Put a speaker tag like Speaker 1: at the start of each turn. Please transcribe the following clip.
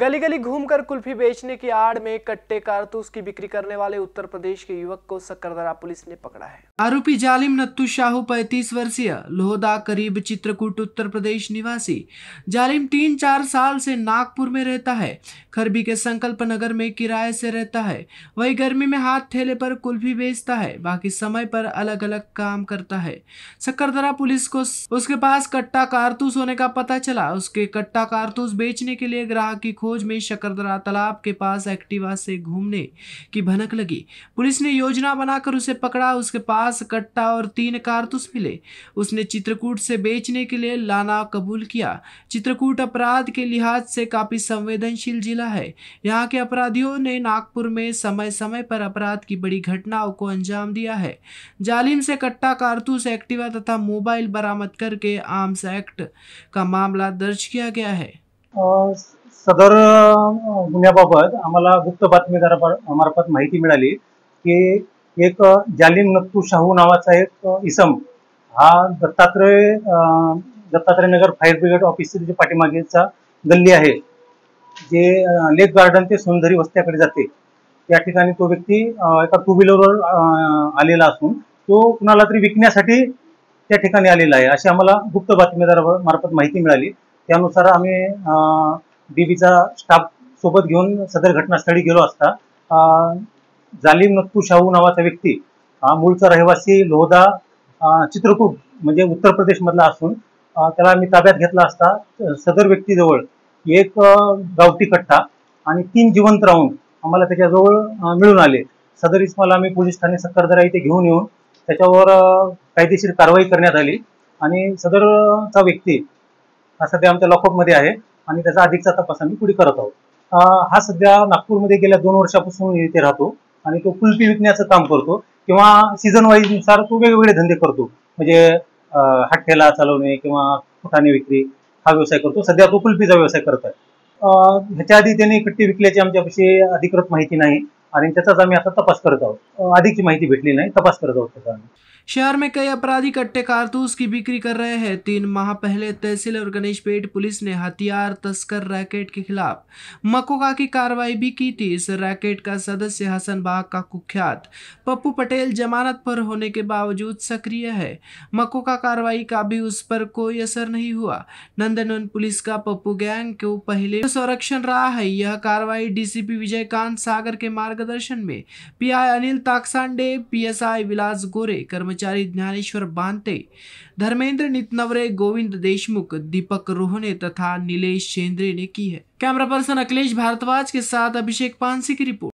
Speaker 1: गली गली घूमकर कुल्फी बेचने की आड़ में कट्टे कारतूस की बिक्री करने वाले उत्तर प्रदेश के युवक को सकरदरा पुलिस ने पकड़ा है आरोपी जालिम नत्तू शाहू 35 वर्षीय लोहदा करीब चित्रकूट उत्तर प्रदेश निवासी जालिम तीन चार साल से नागपुर में रहता है खरबी के संकल्प नगर में किराए से रहता है वही गर्मी में हाथ ठेले पर कुल्फी बेचता है बाकी समय पर अलग अलग काम करता है सकरदरा पुलिस को उसके पास कट्टा कारतूस होने का पता चला उसके कट्टा कारतूस बेचने के लिए ग्राहक की खोज में शकरदरा तालाब के पास एक्टिवा से घूमने की भनक लगी पुलिस ने योजना बनाकर उसे पकड़ा उसके पास कट्टा और तीन कारतूस मिले उसने चित्रकूट से बेचने के लिए लाना कबूल किया चित्रकूट अपराध के लिहाज से काफ़ी संवेदनशील जिला है यहाँ के अपराधियों ने नागपुर में समय समय पर अपराध की बड़ी घटनाओं को अंजाम दिया है जालिम से कट्टा कारतूस एक्टिवा तथा मोबाइल बरामद करके आर्म्स एक्ट का मामला दर्ज किया गया है और
Speaker 2: सदर गुन्ह्याबाबत आम्हाला गुप्त बातमीदारामार्फत माहिती मिळाली की एक जालिम नक्तू शाहू नावाचा एक इसम हा Dattatray Dattatray Nagar fire brigade office जे पाठीमागेचा गल्ली आहे जे लेक गार्डन ते सुंदरी वस्त्याकडे जाते त्या ठिकाणी तो व्यक्ती एका टू व्हीलरवर आलेला असून तो कुणाला तरी विकण्यासाठी त्या ठिकाणी आलेला आहे अशी आम्हाला गुप्त बातमीदारामार्फत माहिती मिळाली त्यानुसार आम्ही डीबीचा स्टाफ सोबत घेऊन सदर घटनास्थळी गेलो असता जालिम नक्कू शाहू नावाचा व्यक्ती मूळचा रहिवासी लोहदा चित्रकूट म्हणजे उत्तर प्रदेशमधला असून त्याला आम्ही ताब्यात घेतला असता सदर व्यक्तीजवळ एक गावठी कट्टा आणि तीन जिवंत राहून आम्हाला त्याच्याजवळ मिळून आले सदर इस्माला आम्ही पोलीस ठाणे सक्करदरा इथे घेऊन येऊन त्याच्यावर कायदेशीर कारवाई करण्यात आली आणि सदरचा व्यक्ती हा सध्या आमच्या लॉकअपमध्ये आहे आणि त्याचा अधिकचा तपास आम्ही पुढे करत आहोत हा सध्या नागपूरमध्ये गेल्या दोन वर्षापासून इथे राहतो आणि तो कुल्फी विकण्याचं काम करतो किंवा सीझन नुसार तो वेगवेगळे धंदे करतो म्हणजे हट्ठेला चालवणे किंवा फुटाने विक्री हा व्यवसाय करतो सध्या तो कुल्फीचा व्यवसाय करत आहे ह्याच्या आधी त्यांनी कट्टी विकल्याची आमच्यापाशी अधिकृत माहिती नाही आणि त्याचाच आम्ही आता तपास करत आहोत अधिकची माहिती भेटली नाही तपास करत आहोत त्याचा आम्ही
Speaker 1: शहर में कई अपराधी कट्टे कारतूस की बिक्री कर रहे हैं तीन माह पहले तहसील और गणेशपेट पुलिस ने हथियार तस्कर रैकेट के खिलाफ मकोका की कार्रवाई भी की थी इस रैकेट का सदस्य हसन बाग का कुख्यात पप्पू पटेल जमानत पर होने के बावजूद सक्रिय है मकोका कार्रवाई का भी उस पर कोई असर नहीं हुआ नंदनवन पुलिस का पप्पू गैंग को पहले तो संरक्षण रहा है यह कार्रवाई डीसीपी कांत सागर के मार्गदर्शन में पीआई अनिल ताकसांडे पीएसआई विलास गोरे कर्म ब्रह्मचारी ज्ञानेश्वर बांते धर्मेंद्र नितनवरे गोविंद देशमुख दीपक रोहने तथा
Speaker 2: नीलेष चेंद्रे ने की है कैमरा पर्सन अखिलेश भारद्वाज के साथ अभिषेक पानसी की रिपोर्ट